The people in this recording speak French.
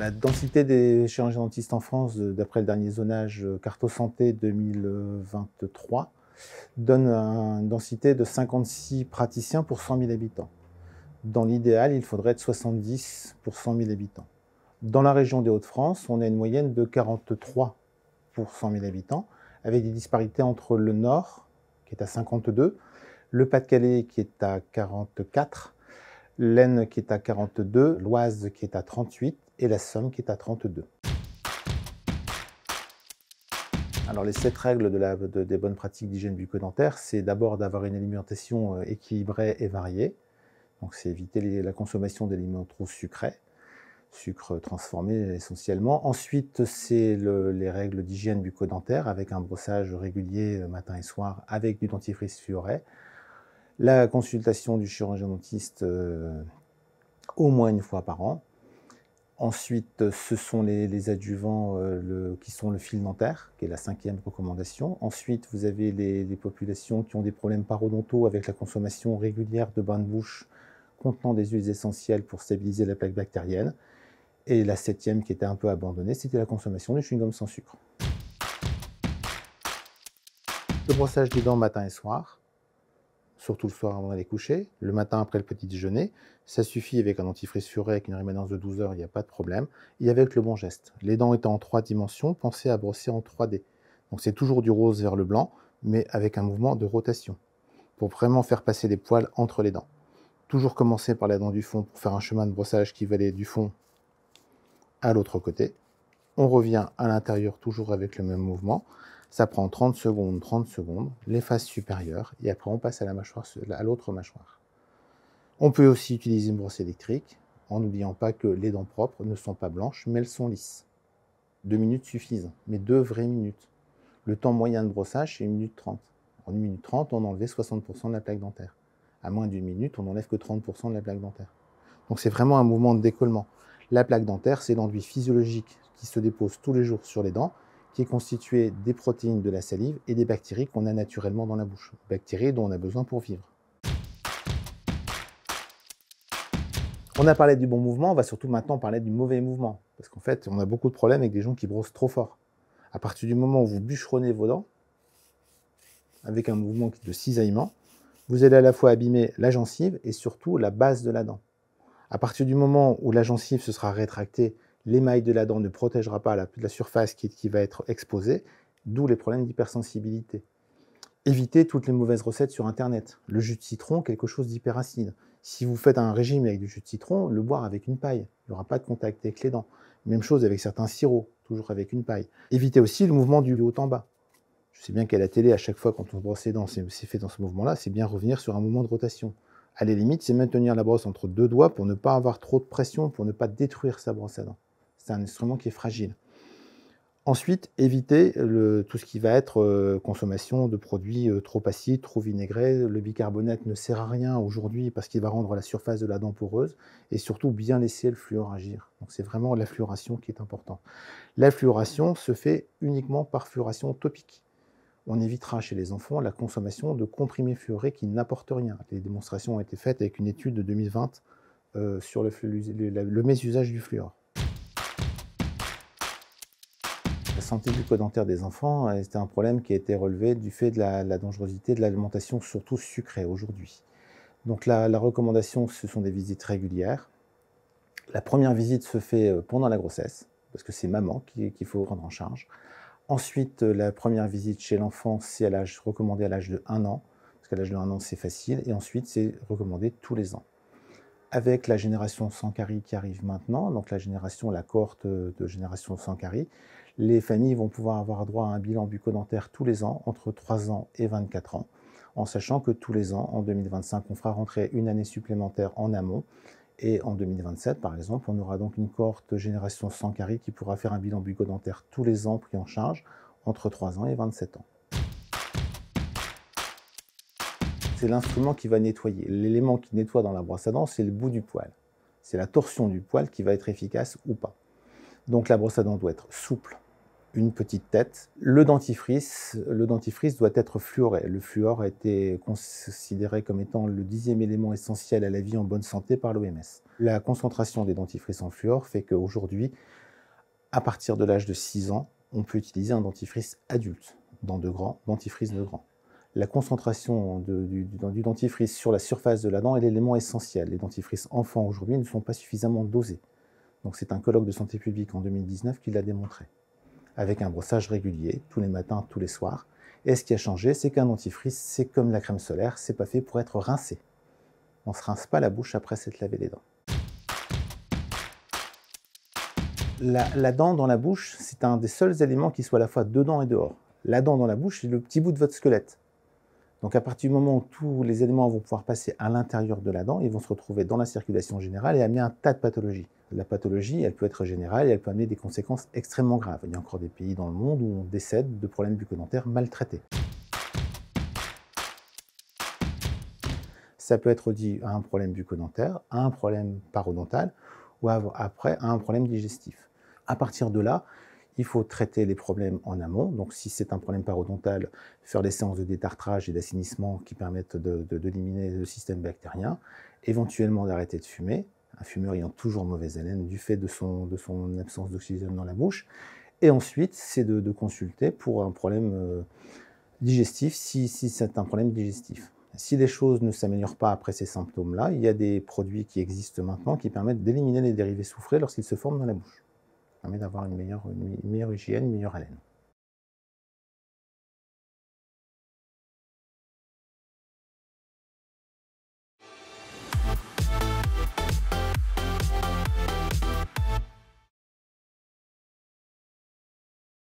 La densité des chirurgiens dentistes en France, euh, d'après le dernier zonage euh, Carto Santé 2023, donne une densité de 56 praticiens pour 100 000 habitants. Dans l'idéal, il faudrait être 70 pour 100 000 habitants. Dans la région des Hauts-de-France, on a une moyenne de 43 pour 100 000 habitants, avec des disparités entre le Nord, qui est à 52, le Pas-de-Calais, qui est à 44, l'Aisne, qui est à 42, l'Oise, qui est à 38, et la somme qui est à 32. Alors les sept règles des bonnes pratiques d'hygiène bucco-dentaire, c'est d'abord d'avoir une alimentation euh, équilibrée et variée. Donc c'est éviter la consommation d'aliments trop sucrés, sucre transformé essentiellement. Ensuite, c'est les règles d'hygiène bucco-dentaire avec un brossage régulier euh, matin et soir avec du dentifrice fluoré. La consultation du chirurgien dentiste euh, au moins une fois par an Ensuite, ce sont les, adjuvants euh, qui sont le fil dentaire, qui est la cinquième recommandation. Ensuite, vous avez les, les, populations qui ont des problèmes parodontaux avec la consommation régulière de bains de bouche contenant des huiles essentielles pour stabiliser la plaque bactérienne. Et la septième qui était un peu abandonnée, c'était la consommation de chewing-gum sans sucre. Le brossage des dents matin et soir, surtout le soir avant d'aller coucher, le matin après le petit déjeuner. Ça suffit avec un dentifrice furé, avec une rémanence de 12 heures, il n'y a pas de problème. Et avec le bon geste. Les dents étant en trois dimensions, pensez à brosser en 3D. Donc c'est toujours du rose vers le blanc, mais avec un mouvement de rotation, pour vraiment faire passer les poils entre les dents. Toujours commencer par la dent du fond pour faire un chemin de brossage qui va aller du fond à l'autre côté on revient à l'intérieur toujours avec le même mouvement. Ça prend 30 secondes, 30 secondes, les faces supérieures, et après on passe à la mâchoire, à l'autre mâchoire. On peut aussi utiliser une brosse électrique, en n'oubliant pas que les dents propres ne sont pas blanches, mais elles sont lisses. Deux minutes suffisent, mais deux vraies minutes. Le temps moyen de brossage, c'est une minute 30. En une minute 30, on enlève 60% de la plaque dentaire. À moins d'une minute, on n'enlève que 30% de la plaque dentaire. Donc c'est vraiment un mouvement de décollement. La plaque dentaire, c'est l'enduit physiologique se dépose tous les jours sur les dents, qui est constitué des protéines de la salive et des bactéries qu'on a naturellement dans la bouche, bactéries dont on a besoin pour vivre. On a parlé du bon mouvement, on va surtout maintenant parler du mauvais mouvement, parce qu'en fait, on a beaucoup de problèmes avec des gens qui brossent trop fort. À partir du moment où vous bûcheronnez vos dents, avec un mouvement de cisaillement, vous allez à la fois abîmer la gencive et surtout la base de la dent. À partir du moment où la gencive se sera rétractée l'émail de la dent ne protégera pas la, surface qui, qui, va être exposée, d'où les problèmes d'hypersensibilité. Évitez toutes les mauvaises recettes sur Internet. Le jus de citron, quelque chose d'hyperacide. Si vous faites un régime avec du jus de citron, le boire avec une paille. Il n'y aura pas de contact avec les dents. Même chose avec certains sirops, toujours avec une paille. Évitez aussi le mouvement du haut en bas. Je sais bien qu'à la télé, à chaque fois quand on brosse les dents, c'est fait dans ce mouvement-là, c'est bien revenir sur un mouvement de rotation. À la limite, c'est maintenir la brosse entre deux doigts pour ne pas avoir trop de pression, pour ne pas détruire sa brosse à dents. C'est un instrument qui est fragile. Ensuite, éviter le, tout ce qui va être euh, consommation de produits euh, trop acides, trop vinaigrés. Le bicarbonate ne sert à rien aujourd'hui parce qu'il va rendre la surface de la dent poreuse et surtout bien laisser le fluor agir. Donc c'est vraiment la fluoration qui est importante. La fluoration se fait uniquement par fluoration topique. On évitera chez les enfants la consommation de comprimés fluorés qui n'apportent rien. Les démonstrations ont été faites avec une étude de 2020 euh, sur le, le, le mésusage du fluor. La santé bucco-dentaire des enfants, c'était un problème qui a été relevé du fait de la, dangerosité de l'alimentation, surtout sucrée aujourd'hui. Donc la, recommandation, ce sont des visites régulières. La première visite se fait euh, pendant la grossesse, parce que c'est maman qu'il faut prendre en charge. Ensuite, euh, la première visite chez l'enfant, c'est à l'âge recommandé à l'âge de 1 an, parce qu'à l'âge de 1 an, c'est facile. Et ensuite, c'est recommandé tous les ans avec la génération sans carie qui arrive maintenant, donc la génération, la cohorte euh, de génération sans carie, les familles vont pouvoir avoir droit à un bilan bucco tous les ans, entre 3 ans et 24 ans, en sachant que tous les ans, en 2025, on fera rentrer une année supplémentaire en amont. Et en 2027, par exemple, on aura donc une cohorte génération sans carré qui pourra faire un bilan bucco tous les ans pris en charge entre 3 ans et 27 ans. C'est l'instrument qui va nettoyer. L'élément qui nettoie dans la brosse à dents, c'est le bout du poil. C'est la torsion du poil qui va être efficace ou pas. Donc la brosse à dents doit être souple, une petite tête. Le dentifrice, le dentifrice doit être fluoré. Le fluor a été considéré comme étant le dixième élément essentiel à la vie en bonne santé par l'OMS. La concentration des dentifrices en fluor fait qu'aujourd'hui, à partir de l'âge de 6 ans, on peut utiliser un dentifrice adulte dans de grand, dentifrice de grand. La concentration du, du dentifrice sur la surface de la dent est l'élément essentiel. Les dentifrices enfants aujourd'hui ne sont pas suffisamment dosés. Donc c'est un colloque de santé publique en 2019 qui l'a démontré avec un brossage régulier, tous les matins, tous les soirs. Et ce qui a changé, c'est qu'un dentifrice, c'est comme la crème solaire, c'est pas fait pour être rincé. On se rince pas la bouche après s'être lavé les dents. La, la, dent dans la bouche, c'est un des seuls éléments qui soit à la fois dedans et dehors. La dent dans la bouche, c'est le petit bout de votre squelette. Donc à partir du moment où tous les éléments vont pouvoir passer à l'intérieur de la dent, ils vont se retrouver dans la circulation générale et amener un tas de pathologies la pathologie, elle peut être générale et elle peut amener des conséquences extrêmement graves. Il y a encore des pays dans le monde où on décède de problèmes bucco maltraités. Ça peut être dit à un problème bucco à un problème parodontal ou après à un problème digestif. À partir de là, il faut traiter les problèmes en amont. Donc, si c'est un problème parodontal, faire des séances de détartrage et d'assainissement qui permettent d'éliminer le système bactérien, éventuellement d'arrêter de fumer, un fumeur ayant toujours mauvaise haleine du fait de son, de son absence d'oxygène dans la bouche. Et ensuite, c'est de, consulter pour un problème euh, digestif, si, c'est un problème digestif. Si les choses ne s'améliorent pas après ces symptômes-là, il y a des produits qui existent maintenant qui permettent d'éliminer les dérivés soufrés lorsqu'ils se forment dans la bouche. Ça permet d'avoir une meilleure, une meilleure hygiène, une meilleure haleine.